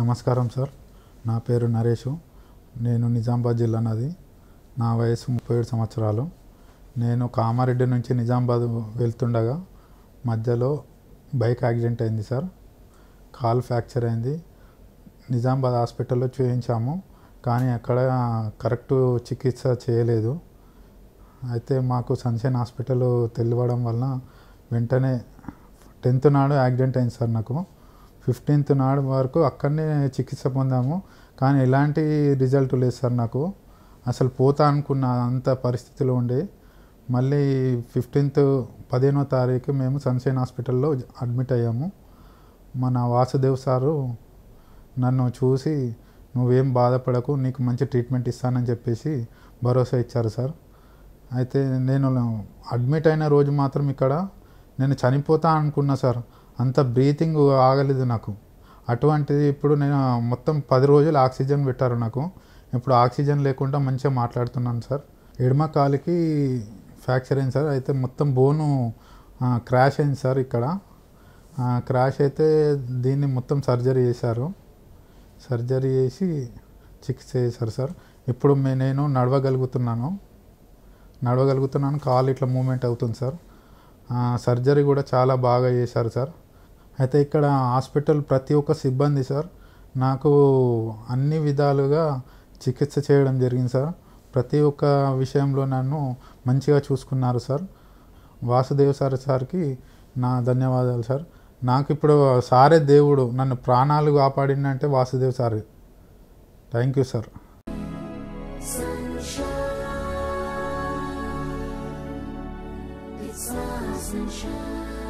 నమస్కారం సార్ నా పేరు నరేషు నేను నిజామాబాద్ జిల్లా నాది నా వయసు ముప్పై ఏడు సంవత్సరాలు నేను కామారెడ్డి నుంచి నిజామాబాద్ వెళ్తుండగా మధ్యలో బైక్ యాక్సిడెంట్ అయింది సార్ కాల్ ఫ్రాక్చర్ అయింది నిజామాబాద్ హాస్పిటల్లో చూపించాము కానీ అక్కడ కరెక్ట్ చికిత్స చేయలేదు అయితే మాకు సన్షైన్ హాస్పిటల్ తెలియడం వలన వెంటనే టెన్త్ నాడు యాక్సిడెంట్ అయింది సార్ నాకు ఫిఫ్టీన్త్ నాడు వరకు అక్కడనే చికిత్స పొందాము కానీ ఎలాంటి రిజల్ట్ లేదు సార్ నాకు అసలు పోతా అనుకున్న అంత పరిస్థితిలో ఉండే మళ్ళీ ఫిఫ్టీన్త్ పదిహేనో తారీఖు మేము సన్షైన్ హాస్పిటల్లో అడ్మిట్ అయ్యాము మన వాసుదేవ్ సారు నన్ను చూసి నువ్వేం బాధపడకు నీకు మంచి ట్రీట్మెంట్ ఇస్తానని చెప్పేసి భరోసా ఇచ్చారు సార్ అయితే నేను అడ్మిట్ అయిన రోజు మాత్రం ఇక్కడ నేను చనిపోతా అనుకున్నా సార్ అంత బ్రీతింగ్ ఆగలేదు నాకు అటువంటిది ఇప్పుడు నేను మొత్తం పది రోజులు ఆక్సిజన్ పెట్టారు నాకు ఇప్పుడు ఆక్సిజన్ లేకుండా మంచిగా మాట్లాడుతున్నాను సార్ ఎడమ కాలికి ఫ్రాక్చర్ అయింది సార్ అయితే మొత్తం బోను క్రాష్ అయింది సార్ ఇక్కడ క్రాష్ అయితే దీన్ని మొత్తం సర్జరీ చేశారు సర్జరీ చేసి చికిత్స చేశారు సార్ ఇప్పుడు నేను నడవగలుగుతున్నాను నడవగలుగుతున్నాను కాలు ఇట్లా మూమెంట్ అవుతుంది సార్ సర్జరీ కూడా చాలా బాగా చేశారు సార్ అయితే ఇక్కడ హాస్పిటల్ ప్రతి ఒక్క సిబ్బంది సార్ నాకు అన్ని విధాలుగా చికిత్స చేయడం జరిగింది సార్ ప్రతి ఒక్క విషయంలో నన్ను మంచిగా చూసుకున్నారు సార్ వాసుదేవ్ సార్ సార్కి నా ధన్యవాదాలు సార్ నాకు ఇప్పుడు సారే దేవుడు నన్ను ప్రాణాలు కాపాడిందంటే Vasudev sir thank you sir sunshine.